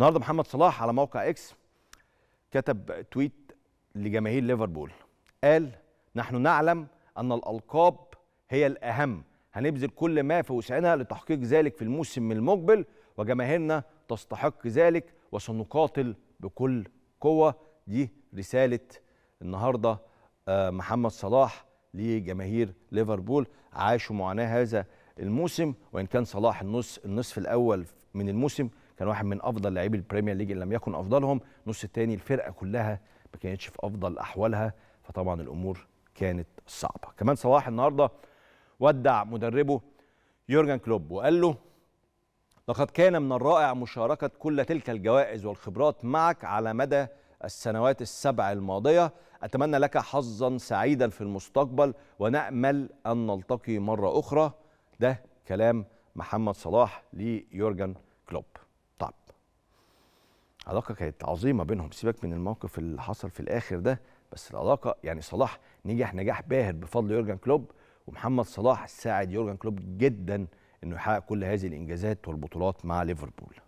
النهارده محمد صلاح على موقع اكس كتب تويت لجماهير ليفربول قال نحن نعلم ان الالقاب هي الاهم هنبذل كل ما في وسعنا لتحقيق ذلك في الموسم المقبل وجماهيرنا تستحق ذلك وسنقاتل بكل قوه دي رساله النهارده آه، محمد صلاح لجماهير ليفربول عاشوا معاناه هذا الموسم وان كان صلاح النص النصف الاول من الموسم كان واحد من افضل لاعبي البريمير ليج ان لم يكن افضلهم نص الثاني الفرقه كلها ما كانتش في افضل احوالها فطبعا الامور كانت صعبه كمان صلاح النهارده ودع مدربه يورجن كلوب وقال له لقد كان من الرائع مشاركة كل تلك الجوائز والخبرات معك على مدى السنوات السبع الماضية أتمنى لك حظا سعيدا في المستقبل ونأمل أن نلتقي مرة أخرى ده كلام محمد صلاح ليورجن كلوب علاقه كانت عظيمه بينهم سيبك من الموقف اللي حصل في الاخر ده بس العلاقه يعني صلاح نجح نجاح باهر بفضل يورجن كلوب ومحمد صلاح ساعد يورجن كلوب جدا انه يحقق كل هذه الانجازات والبطولات مع ليفربول